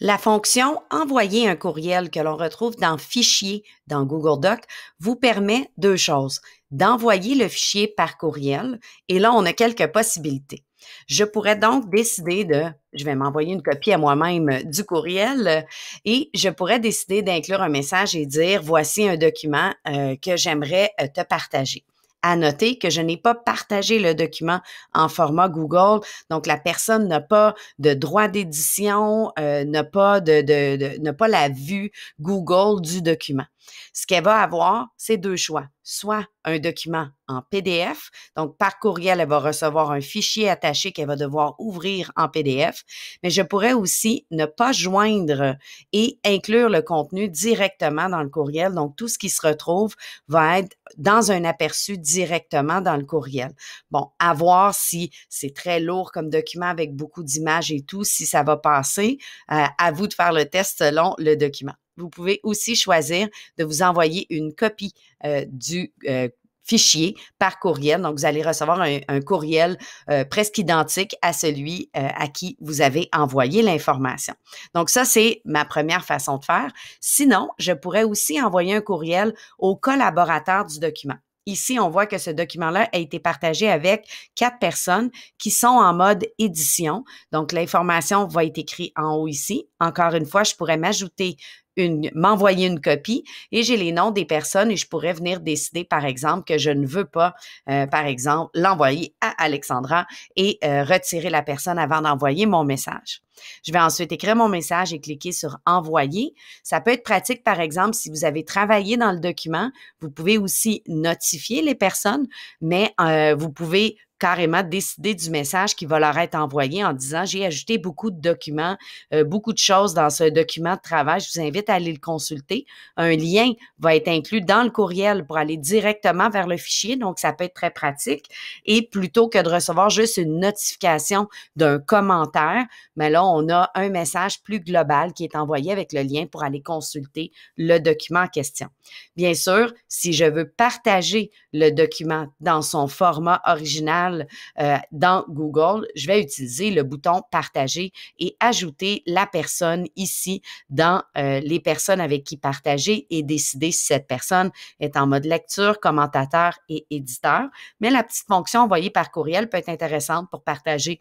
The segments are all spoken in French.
La fonction Envoyer un courriel que l'on retrouve dans Fichier dans Google Doc vous permet deux choses. D'envoyer le fichier par courriel et là, on a quelques possibilités. Je pourrais donc décider de, je vais m'envoyer une copie à moi-même du courriel et je pourrais décider d'inclure un message et dire, voici un document euh, que j'aimerais euh, te partager. À noter que je n'ai pas partagé le document en format Google, donc la personne n'a pas de droit d'édition, euh, n'a pas de, de, de n'a pas la vue Google du document. Ce qu'elle va avoir, c'est deux choix soit un document en PDF. Donc, par courriel, elle va recevoir un fichier attaché qu'elle va devoir ouvrir en PDF. Mais je pourrais aussi ne pas joindre et inclure le contenu directement dans le courriel. Donc, tout ce qui se retrouve va être dans un aperçu directement dans le courriel. Bon, à voir si c'est très lourd comme document avec beaucoup d'images et tout, si ça va passer. Euh, à vous de faire le test selon le document vous pouvez aussi choisir de vous envoyer une copie euh, du euh, fichier par courriel. Donc, vous allez recevoir un, courriel euh, presque identique à celui à qui vous avez envoyé l'information. Donc, ça, c'est ma première façon de faire. Sinon, je pourrais aussi envoyer un courriel aux collaborateurs du document. Ici, on voit que ce document-là a été partagé avec quatre personnes qui sont en mode édition. Donc, l'information va être écrite en haut ici. Encore une fois, je pourrais m'ajouter m'envoyer une copie et j'ai les noms des personnes et je pourrais venir décider, par exemple, que je ne veux pas, euh, par exemple, l'envoyer à Alexandra et euh, retirer la personne avant d'envoyer mon message. Je vais ensuite écrire mon message et cliquer sur Envoyer. Ça peut être pratique, par exemple, si vous avez travaillé dans le document. Vous pouvez aussi notifier les personnes, mais euh, vous pouvez carrément décider du message qui va leur être envoyé en disant j'ai ajouté beaucoup de documents, euh, beaucoup de choses dans ce document de travail. Je vous invite à aller le consulter. Un lien va être inclus dans le courriel pour aller directement vers le fichier, donc ça peut être très pratique. Et plutôt que de recevoir juste une notification d'un commentaire, mais là on a un message plus global qui est envoyé avec le lien pour aller consulter le document en question. Bien sûr, si je veux partager le document dans son format original euh, dans Google, je vais utiliser le bouton partager et ajouter la personne ici dans euh, les personnes avec qui partager et décider si cette personne est en mode lecture, commentateur et éditeur. Mais la petite fonction envoyée par courriel peut être intéressante pour partager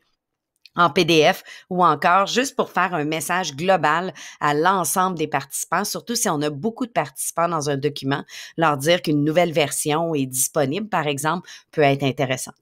en PDF ou encore juste pour faire un message global à l'ensemble des participants, surtout si on a beaucoup de participants dans un document, leur dire qu'une nouvelle version est disponible, par exemple, peut être intéressant.